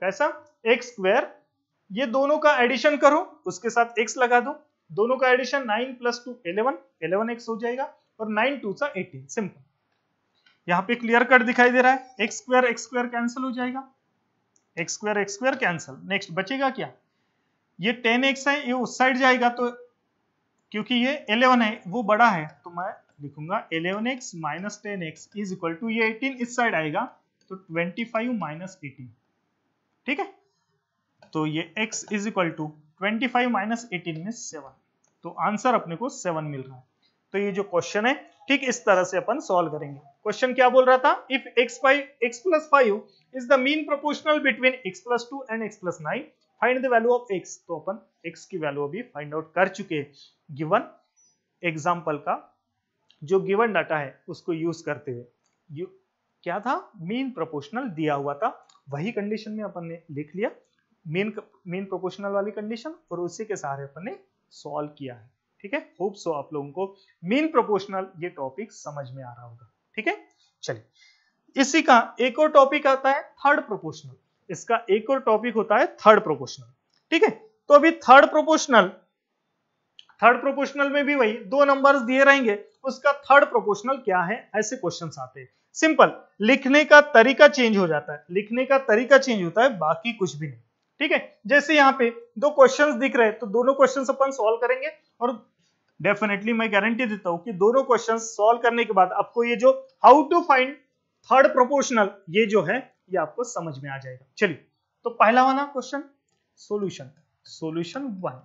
कैसा एक्स स्क्वायर ये दोनों का एडिशन करो उसके साथ एक्स लगा दो दोनों का addition nine plus two eleven eleven X हो जाएगा और नाइन टू सा एटीन सिंपल यहाँ पे क्लियर कट दिखाई दे रहा है X square X square cancel हो जाएगा X square X square cancel next बचेगा क्या ये टेन एक्स है ये उस साइड जाएगा तो क्योंकि ये इलेवन है वो बड़ा है तो मैं लिखूंगा eleven X minus ten X is equal to ये एटीन इस साइड आएगा तो ट्वेंटी फाइव माइनस एटीन ठीक है तो ये X is equal to twenty five minus eighteen में सेवन तो आंसर अपने को सेवन मिल रहा है तो ये जो क्वेश्चन है ठीक इस तरह से अपन सॉल्व करेंगे क्वेश्चन क्या बोल रहा था if X five X plus five is the mean proportional between X plus two and X plus nine find the value of X तो अपन एक्स की वैल्यू अभी फाइंड आउट कर चुके गिवन एग्जाम्पल का जो गिवन डाटा है उसको यूज करते हुए क्या था मीन प्रोपोर्शनल दिया हुआ था वही कंडीशन में अपन ने लिख लिया मेन मेन प्रोपोर्शनल वाली कंडीशन और उसी के सहारे अपन ने सॉल्व किया है ठीक है होप सो आप लोगों को मेन प्रोपोर्शनल ये टॉपिक समझ में आ रहा होगा ठीक है चलिए इसी का एक और टॉपिक आता है थर्ड प्रोपोर्शनल इसका एक और टॉपिक होता है थर्ड प्रोपोर्शनल ठीक है तो अभी थर्ड प्रोपोर्शनल थर्ड प्रोपोर्शनल में भी वही दो नंबर्स दिए रहेंगे उसका थर्ड प्रोपोर्शनल क्या है ऐसे क्वेश्चन आते हैं सिंपल लिखने का तरीका चेंज हो जाता है लिखने का तरीका चेंज होता है बाकी कुछ भी नहीं ठीक है जैसे यहाँ पे दो क्वेश्चन दिख रहे तो दोनों क्वेश्चन अपन सोल्व करेंगे और डेफिनेटली मैं गारंटी देता हूँ कि दोनों क्वेश्चन सोल्व करने के बाद आपको ये जो how to find third proportional ये जो है ये आपको समझ में आ जाएगा चलिए तो पहला वाला क्वेश्चन सोल्यूशन सोल्यूशन वन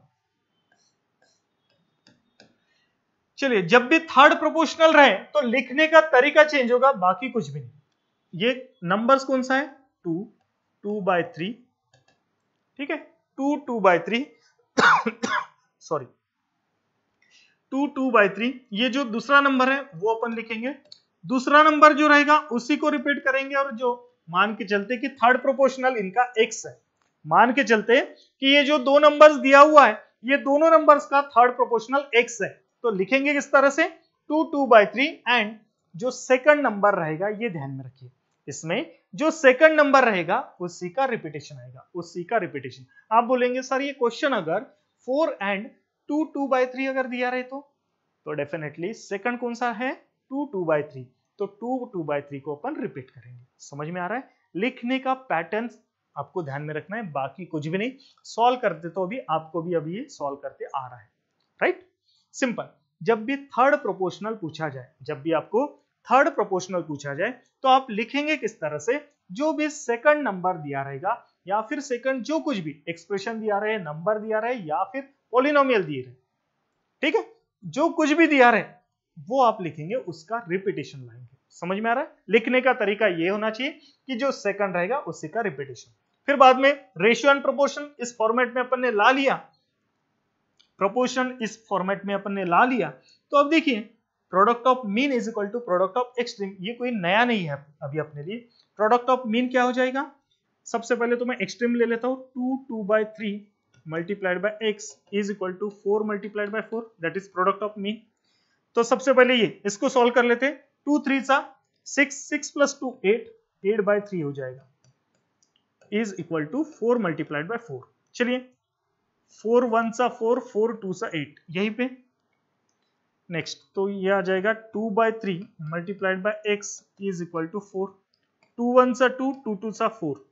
चलिए जब भी थर्ड प्रोपोर्शनल रहे तो लिखने का तरीका चेंज होगा बाकी कुछ भी नहीं ये नंबर्स कौन सा है टू टू बाय थ्री ठीक है two two by three sorry two two by three ये जो दूसरा नंबर है वो अपन लिखेंगे दूसरा नंबर जो रहेगा उसी को रिपीट करेंगे और जो मान के चलते कि थर्ड प्रोपोर्शनल इनका एक्स है मान के चलते कि ये जो दो नंबर्स दिया हुआ है ये दोनों नंबर्स का थर्ड प्रोपोर्शनल एक्स है तो लिखेंगे किस तरह से two two by three and जो सेकंड नंबर रहेगा ये ध्यान में रखिए इसमें जो सेकंड नंबर रहेगा उसी का रिपीटेशन आएगा उसी का रिपीटेशन आप बोलेंगे सर ये क्वेश्चन अगर four and two two by three अगर दिया रहे तो तो डेफिनेटली सेकंड कौन सा है टू टू बाय थ्री तो टू टू बाय थ्री को अपन रिपीट करेंगे समझ में आ रहा है लिखने का पैटर्न आपको ध्यान में रखना है बाकी कुछ भी नहीं सॉल्व करते तो अभी आपको भी अभी सॉल्व करते आ रहा है राइट सिंपल जब भी थर्ड प्रोपोर्शनल पूछा जाए जब भी आपको थर्ड प्रोपोर्शनल पूछा जाए तो आप लिखेंगे किस तरह से जो भी सेकंड नंबर दिया रहेगा या फिर सेकंड जो कुछ भी एक्सप्रेशन दिया रहे नंबर दिया रहे या फिर पोलिनोमियल दिए रहे ठीक है जो कुछ भी दिया रहे वो आप लिखेंगे उसका रिपीटेशन लाएंगे समझ में आ रहा है लिखने का तरीका ये होना चाहिए कि जो सेकंड रहेगा उसी का रिपीटेशन फिर बाद में रेशियो एंड प्रोपोर्शन इस फॉर्मेट में अपन ने ला लिया प्रोपोर्शन इस फॉर्मेट में अपन ने ला लिया तो अब देखिए product of mean is equal to product of extreme ये कोई नया नहीं है अभी अपने लिए प्रोडक्ट ऑफ मीन क्या हो जाएगा सबसे पहले तो मैं एक्सट्रीम ले लेता हूं two two by three multiplied by x is equal to four multiplied by four that is product of mean तो सबसे पहले ये इसको सोल्व कर लेते टू थ्री सा six six plus two eight eight by three हो जाएगा is equal to four multiplied by four चलिए फोर वन सा फोर फोर टू सा एट यही पे नेक्स्ट तो ये आ जाएगा two by three multiplied by x is equal to four two one सा टू टू टू सा फोर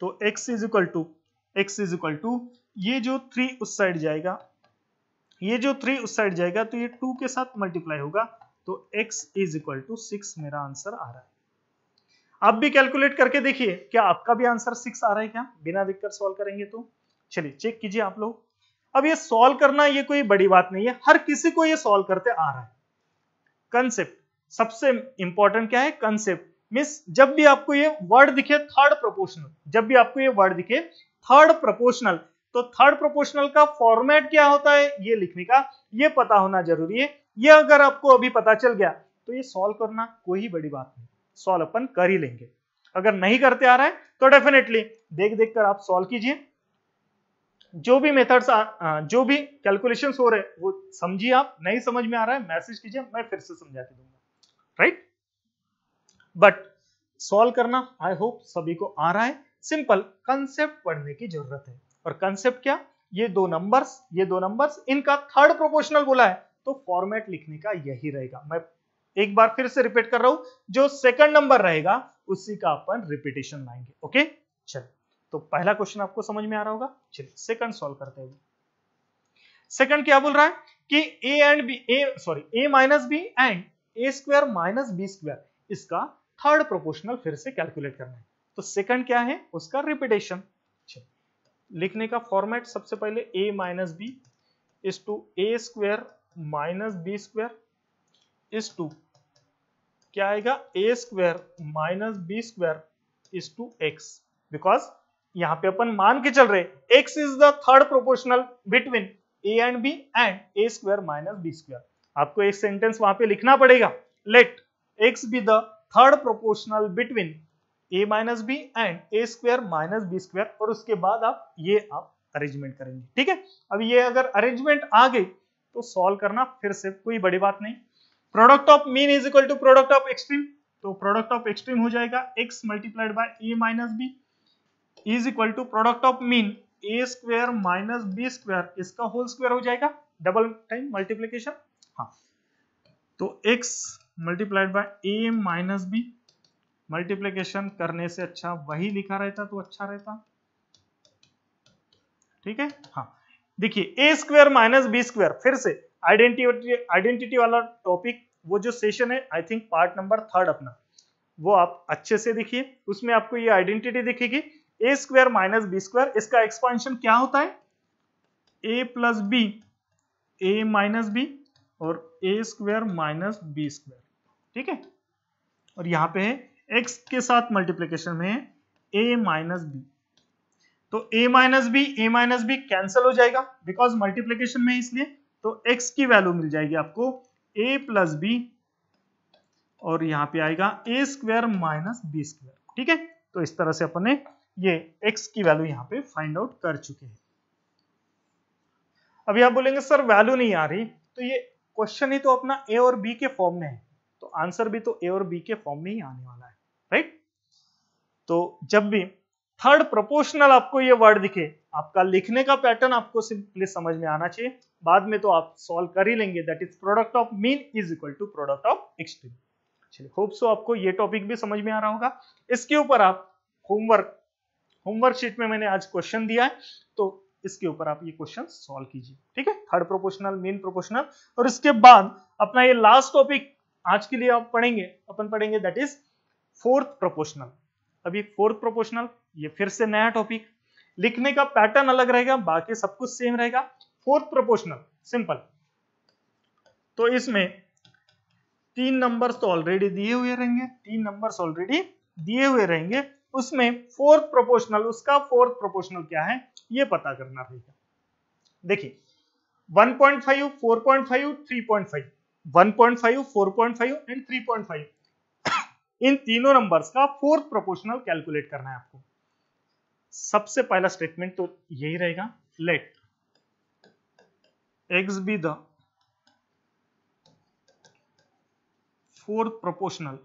तो x is equal to X is equal to ये जो थ्री उस साइड जाएगा ये जो थ्री उस साइड जाएगा तो ये टू के साथ मल्टीप्लाई होगा तो x is equal to six मेरा आंसर आ रहा है आप भी कैलकुलेट करके देखिए क्या आपका भी आंसर सिक्स आ रहा है क्या बिना दिक्कत सॉल्व करेंगे तो चलिए चेक कीजिए आप लोग अब ये सॉल्व करना ये कोई बड़ी बात नहीं है हर किसी को ये सॉल्व करते आ रहा है कंसेप्ट सबसे इंपॉर्टेंट क्या है कंसेप्ट मीन्स जब भी आपको ये वर्ड दिखे थर्ड प्रोपोर्शनल जब भी आपको ये वर्ड दिखे थर्ड प्रोपोर्शनल तो थर्ड प्रोपोर्शनल का फॉर्मेट क्या होता है ये लिखने का ये पता होना जरूरी है ये अगर आपको अभी पता चल गया तो ये सॉल्व करना कोई बड़ी बात नहीं सॉल्व अपन कर ही लेंगे अगर नहीं करते आ रहा है तो डेफिनेटली देख देख कर आप सॉल्व कीजिए जो भी मेथड्स जो भी कैलकुलेशंस हो रहे वो समझिए आप नहीं समझ में आ रहा है मैसेज कीजिए मैं फिर से समझा के दूंगा राइट बट सॉल्व करना आई होप सभी को आ रहा है सिंपल कंसेप्ट पढ़ने की जरूरत है और कंसेप्ट क्या ये दो नंबर्स ये दो नंबर्स इनका थर्ड प्रोपोर्शनल बोला है तो फॉर्मेट लिखने का यही रहेगा मैं एक बार फिर से रिपीट कर रहा हूं जो सेकंड नंबर रहेगा उसी का अपन रिपीटेशन लाएंगे ओके चलो तो पहला क्वेश्चन आपको समझ में आ रहा होगा चलिए सेकंड सॉल्व करते हैं सेकंड क्या बोल रहा है कि A and B A sorry A minus B and A square minus B square इसका थर्ड प्रोपोर्शनल फिर से कैलकुलेट करना है तो सेकंड क्या है उसका रिपीटेशन लिखने का फॉर्मेट सबसे पहले a minus b is to a square minus b square is to क्या आएगा a square minus b square is to x because यहां पे अपन मान के चल रहे x is the third proportional between a and b and A square minus B square आपको एक सेंटेंस वहां पे लिखना पड़ेगा let x be the third proportional between a minus B and A square minus B square और उसके बाद आप ये आप अरेंजमेंट करेंगे ठीक है अब ये अगर अरेंजमेंट आ गई तो सॉल्व करना फिर से कोई बड़ी बात नहीं product of mean is equal to product of extreme तो प्रोडक्ट ऑफ एक्सट्रीम हो जाएगा x multiplied by a minus b is equal to product of mean a square minus b square इसका होल स्क्वेयर हो जाएगा double time multiplication हाँ तो x multiplied by a minus b multiplication करने से अच्छा वही लिखा रहता तो अच्छा रहता ठीक है हाँ देखिए a square minus b square फिर से आइडेंटिटी आइडेंटिटी वाला टॉपिक वो जो सेशन है I think part number third अपना वो आप अच्छे से देखिए उसमें आपको ये आइडेंटिटी दिखेगी a square minus B square इसका एक्सपांशन क्या होता है a plus b a minus b और a square minus B square ठीक है और यहां पे है एक्स के साथ मल्टीप्लीकेशन में ए माइनस बी तो a minus b a minus b cancel हो जाएगा बिकॉज मल्टीप्लीकेशन में इसलिए तो एक्स की वैल्यू मिल जाएगी आपको ए प्लस बी और यहां पे आएगा a square minus B square ठीक है तो इस तरह से अपन ने ये x की वैल्यू यहाँ पे फाइंड आउट कर चुके हैं अब यहाँ बोलेंगे सर वैल्यू नहीं आ रही तो ये क्वेश्चन ही तो अपना a और b के फॉर्म में है तो आंसर भी तो a और b के फॉर्म में ही आने वाला है राइट तो जब भी थर्ड प्रोपोर्शनल आपको ये वर्ड दिखे आपका लिखने का पैटर्न आपको सिंपली समझ में आना चाहिए बाद में तो आप सॉल्व कर ही लेंगे that is product of mean is equal to product of extreme चलिए होप सो तो आपको ये टॉपिक भी समझ में आ रहा होगा इसके ऊपर आप होमवर्क होमवर्क शीट में मैंने आज क्वेश्चन दिया है तो इसके ऊपर आप ये क्वेश्चन सॉल्व कीजिए ठीक है थर्ड प्रोपोर्शनल मेन प्रोपोर्शनल और इसके बाद अपना ये लास्ट टॉपिक आज के लिए आप पढ़ेंगे अपन पढ़ेंगे दैट इज फोर्थ प्रोपोर्शनल अब ये फोर्थ प्रोपोर्शनल ये फिर से नया टॉपिक लिखने का पैटर्न अलग रहेगा बाकी सब कुछ सेम रहेगा फोर्थ प्रोपोर्शनल सिंपल तो इसमें तीन नंबर्स तो ऑलरेडी दिए हुए रहेंगे तीन नंबर्स ऑलरेडी दिए हुए रहेंगे उसमें फोर्थ प्रोपोर्शनल उसका फोर्थ प्रोपोर्शनल क्या है ये पता करना रहेगा देखिए 1.5, 4.5, 3.5, 1.5, 4.5 एंड 3.5 इन तीनों नंबर्स का फोर्थ प्रोपोर्शनल कैलकुलेट करना है आपको सबसे पहला स्टेटमेंट तो यही रहेगा let x be the fourth proportional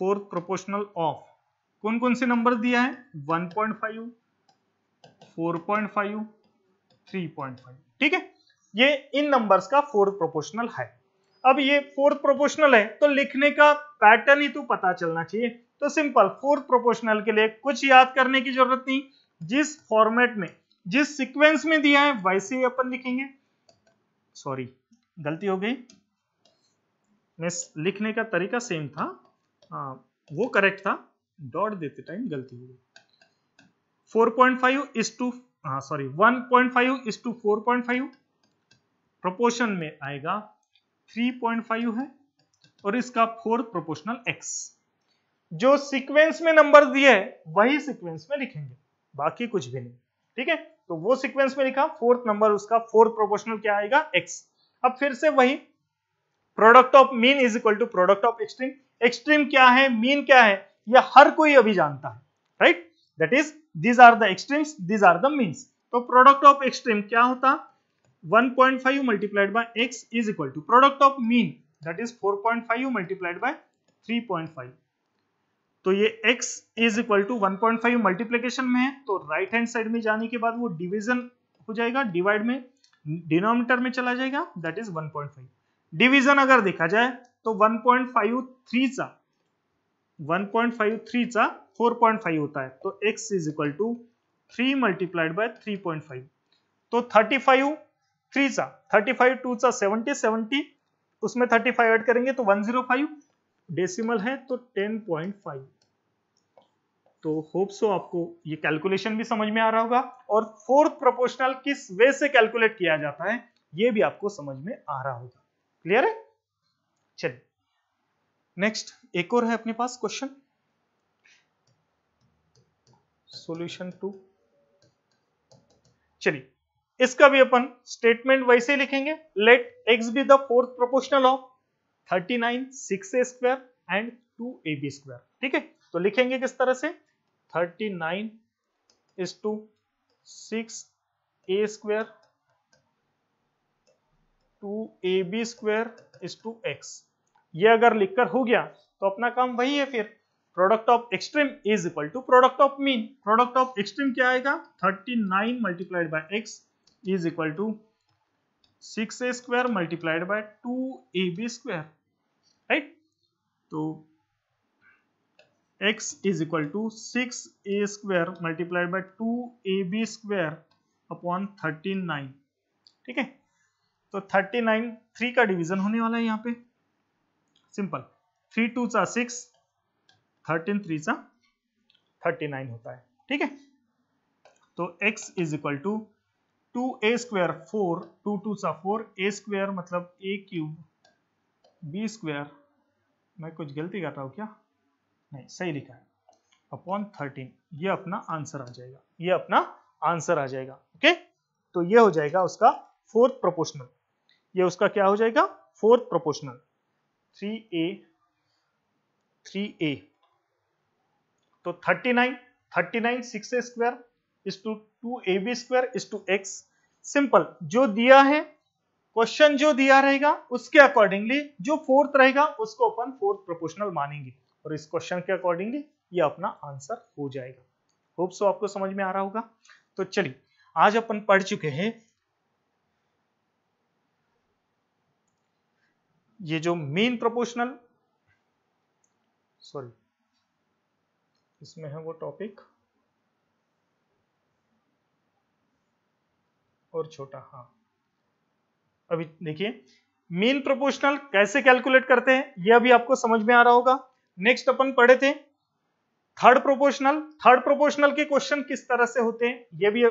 fourth proportional of कौन कौन से नंबर दिया है 1.5, 4.5, 3.5 ठीक है ये इन नंबर्स का फोर्थ प्रोपोर्शनल है अब ये फोर्थ प्रोपोर्शनल है तो लिखने का पैटर्न ही तो पता चलना चाहिए तो सिंपल फोर्थ प्रोपोर्शनल के लिए कुछ याद करने की जरूरत नहीं जिस फॉर्मेट में जिस सीक्वेंस में दिया है वैसे ही अपन लिखेंगे सॉरी गलती हो गई मिस लिखने का तरीका सेम था हाँ, वो करेक्ट था डॉट देते टाइम गलती हो गई 4.5 point five is to sorry one point five is to four point five proportion में आएगा 3.5 है और इसका फोर्थ प्रोपोर्शनल एक्स जो सीक्वेंस में नंबर दिए वही सीक्वेंस में लिखेंगे बाकी कुछ भी नहीं ठीक है तो वो सीक्वेंस में लिखा फोर्थ नंबर उसका फोर्थ प्रोपोर्शनल क्या आएगा एक्स अब फिर से वही product of mean is equal to product of extreme extreme क्या है मीन क्या है ये हर कोई अभी जानता है right that is these are the extremes these are the means तो प्रोडक्ट ऑफ एक्सट्रीम क्या होता 1.5 point five multiplied by x is equal to product of mean that is 4.5 point five multiplied by 3.5 तो ये x is equal to one point five multiplication में है तो right hand side में जाने के बाद वो डिविजन हो जाएगा डिवाइड में डिनोमिनेटर में चला जाएगा दैट इज 1.5 डिवीजन अगर देखा जाए तो 1.53 चा 1.53 चा 4.5 होता है तो x is equal to three multiplied by three point five तो थर्टी फाइव थ्री चा थर्टी फाइव टू चा सेवनटी सेवनटी उसमें थर्टी फाइव एड करेंगे तो वन जीरो फाइव डेसिमल है तो टेन पॉइंट फाइव तो होप सो आपको ये कैलकुलेशन भी समझ में आ रहा होगा और फोर्थ प्रोपोर्शनल किस वे से कैलकुलेट किया जाता है ये भी आपको समझ में आ रहा होगा क्लियर है चलिए नेक्स्ट एक और है अपने पास क्वेश्चन सॉल्यूशन टू चलिए इसका भी अपन स्टेटमेंट वैसे लिखेंगे let x be the fourth proportional of 39 six a square and 2 a b square ठीक है तो लिखेंगे किस तरह से 39 nine is to six a square two a b square is to x ये अगर लिखकर हो गया तो अपना काम वही है फिर product of extreme is equal to product of mean product of extreme क्या आएगा 39 nine multiplied by x is equal to six a square multiplied by two a b square right तो x is equal to six a square multiplied by two a b square upon thirty nine ठीक है तो thirty nine three का division होने वाला है यहाँ पे सिंपल थ्री टू चा सिक्स थर्टीन थ्री चा थर्टी नाइन होता है ठीक है तो x is equal to two a square four two two सा फोर ए स्क्वेयर मतलब ए क्यूब बी स्क्वेयर मैं कुछ गलती कर रहा हूँ क्या नहीं सही लिखा है अपॉन थर्टीन ये अपना आंसर आ जाएगा ये अपना आंसर आ जाएगा ओके तो ये हो जाएगा उसका फोर्थ प्रोपोर्शनल ये उसका क्या हो जाएगा fourth proportional three a three a तो thirty nine thirty nine six a square is to two a b square is to x simple जो दिया है क्वेश्चन जो दिया रहेगा उसके अकॉर्डिंगली जो फोर्थ रहेगा उसको अपन फोर्थ प्रोपोर्शनल मानेंगे और इस क्वेश्चन के अकॉर्डिंगली ये अपना आंसर हो जाएगा होप सो आपको समझ में आ रहा होगा तो चलिए आज अपन पढ़ चुके हैं ये जो मेन प्रोपोर्शनल सॉरी इसमें है वो टॉपिक और छोटा हाँ अभी देखिए मेन प्रोपोर्शनल कैसे कैलकुलेट करते हैं ये अभी आपको समझ में आ रहा होगा नेक्स्ट अपन पढ़े थे थर्ड प्रोपोर्शनल थर्ड प्रोपोर्शनल के क्वेश्चन किस तरह से होते हैं ये भी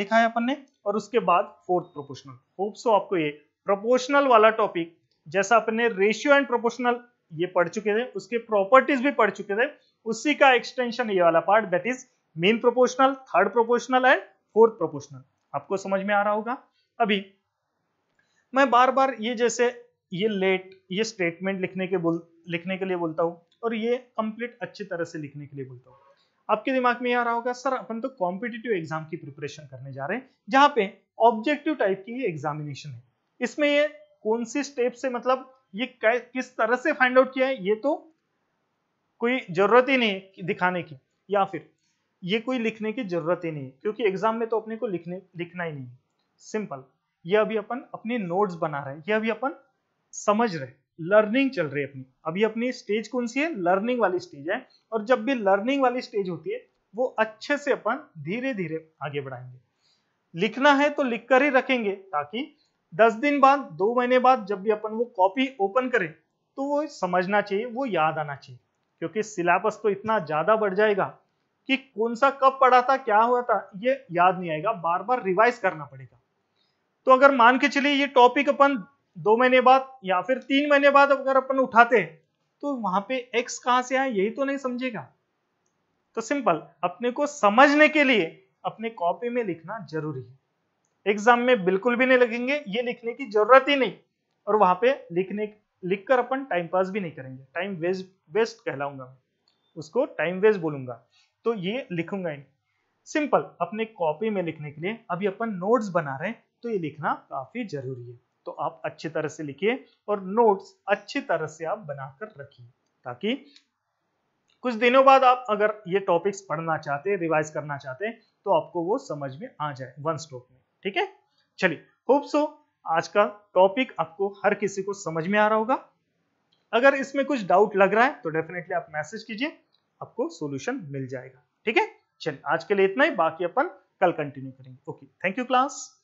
देखा है अपन ने और उसके बाद फोर्थ प्रोपोर्शनल होप सो आपको ये प्रोपोर्शनल वाला टॉपिक जैसा अपने रेशियो एंड प्रोपोर्शनल ये पढ़ चुके थे उसके प्रॉपर्टीज भी पढ़ चुके थे उसी का एक्सटेंशन ये वाला part that is mean proportional third proportional and fourth proportional आपको समझ में आ रहा होगा अभी मैं बार बार ये जैसे ये लेट ये स्टेटमेंट लिखने के बोल लिखने के लिए बोलता हूँ और ये कंप्लीट अच्छी तरह से लिखने के लिए बोलता हूँ आपके दिमाग में आ रहा होगा सर अपन तो कॉम्पिटेटिव एग्जाम की प्रिपरेशन करने जा रहे हैं जहाँ पे ऑब्जेक्टिव टाइप की एग्जामिनेशन है इसमें ये कौन सी स्टेप से मतलब ये किस तरह से फाइंड आउट किया है ये तो कोई जरूरत ही नहीं दिखाने की या फिर ये कोई लिखने की जरूरत ही नहीं क्योंकि एग्जाम में तो अपने को लिखने लिखना ही नहीं सिंपल ये अभी अपन अपने नोट्स बना रहे हैं ये अभी अपन समझ रहे लर्निंग चल रही है अपनी अभी अपनी स्टेज कौन सी है लर्निंग वाली स्टेज है और जब भी लर्निंग वाली स्टेज होती है वो अच्छे से अपन धीरे धीरे आगे बढ़ाएंगे लिखना है तो लिख कर ही रखेंगे ताकि दस दिन बाद दो महीने बाद जब भी अपन वो कॉपी ओपन करें तो वो समझना चाहिए वो याद आना चाहिए क्योंकि सिलेबस तो इतना ज्यादा बढ़ जाएगा कि कौन सा कब पढ़ा था क्या हुआ था ये याद नहीं आएगा बार बार रिवाइज करना पड़ेगा तो अगर मान के चलिए ये टॉपिक अपन दो महीने बाद या फिर तीन महीने बाद अगर अपन उठाते हैं तो वहां पे एक्स कहां से आए यही तो नहीं समझेगा तो सिंपल अपने को समझने के लिए अपने कॉपी में लिखना जरूरी है एग्जाम में बिल्कुल भी नहीं लगेंगे ये लिखने की जरूरत ही नहीं और वहां पे लिखने लिख कर अपन टाइम पास भी नहीं करेंगे टाइम वेस्ट वेस्ट कहलाऊंगा उसको टाइम वेस्ट बोलूंगा तो ये लिखूंगा इन सिंपल अपने कॉपी में लिखने के लिए अभी अपन नोट्स बना रहे हैं तो ये लिखना काफी जरूरी है तो आप अच्छी तरह से लिखिए और नोट्स अच्छी तरह से आप बनाकर रखिए ताकि कुछ दिनों बाद आप अगर ये टॉपिक्स पढ़ना चाहते रिवाइज करना चाहते हैं तो आपको वो समझ में आ जाए वन स्टॉप में ठीक है चलिए होप सो आज का टॉपिक आपको हर किसी को समझ में आ रहा होगा अगर इसमें कुछ डाउट लग रहा है तो डेफिनेटली आप मैसेज कीजिए आपको सोल्यूशन मिल जाएगा ठीक है चलिए आज के लिए इतना ही बाकी अपन कल कंटिन्यू करेंगे ओके थैंक यू क्लास